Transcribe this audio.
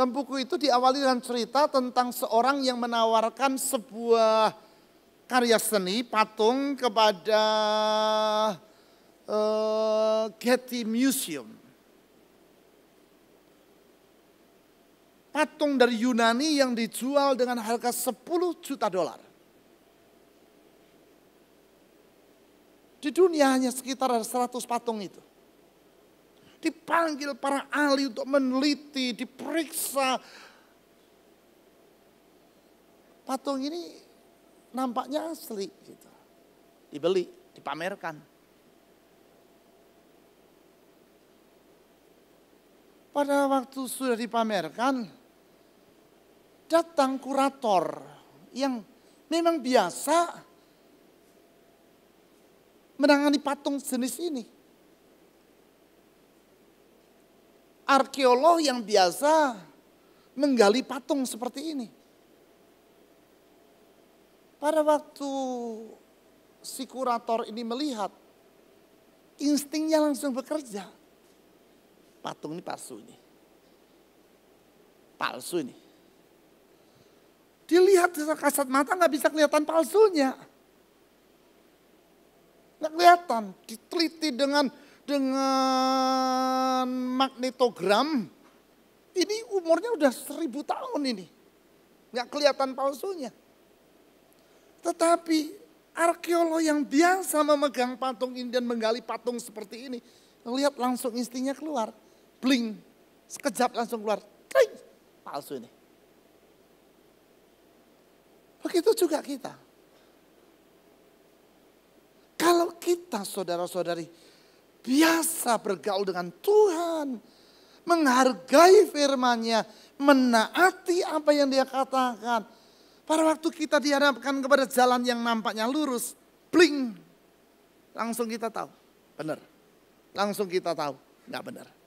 Dan buku itu diawali dengan cerita tentang seorang yang menawarkan sebuah karya seni patung kepada uh, Getty Museum. Patung dari Yunani yang dijual dengan harga 10 juta dolar. Di dunia hanya sekitar 100 patung itu dipanggil para ahli untuk meneliti, diperiksa. Patung ini nampaknya asli gitu. Dibeli, dipamerkan. Pada waktu sudah dipamerkan, datang kurator yang memang biasa menangani patung jenis ini. arkeolog yang biasa menggali patung seperti ini. Pada waktu si kurator ini melihat, instingnya langsung bekerja. Patung ini palsu ini. Palsu ini. Dilihat kasat mata nggak bisa kelihatan palsunya. Nggak kelihatan. Diteliti dengan dengan magnetogram ini umurnya udah seribu tahun ini. Nggak kelihatan palsunya. Tetapi arkeolog yang biasa memegang patung ini dan menggali patung seperti ini. Lihat langsung istrinya keluar. Bling. Sekejap langsung keluar. Kling. Palsu ini. Begitu juga kita. Kalau kita saudara-saudari biasa bergaul dengan Tuhan. Menghargai firmannya, menaati apa yang dia katakan. Pada waktu kita dihadapkan kepada jalan yang nampaknya lurus, bling, langsung kita tahu. Benar. Langsung kita tahu, nggak benar.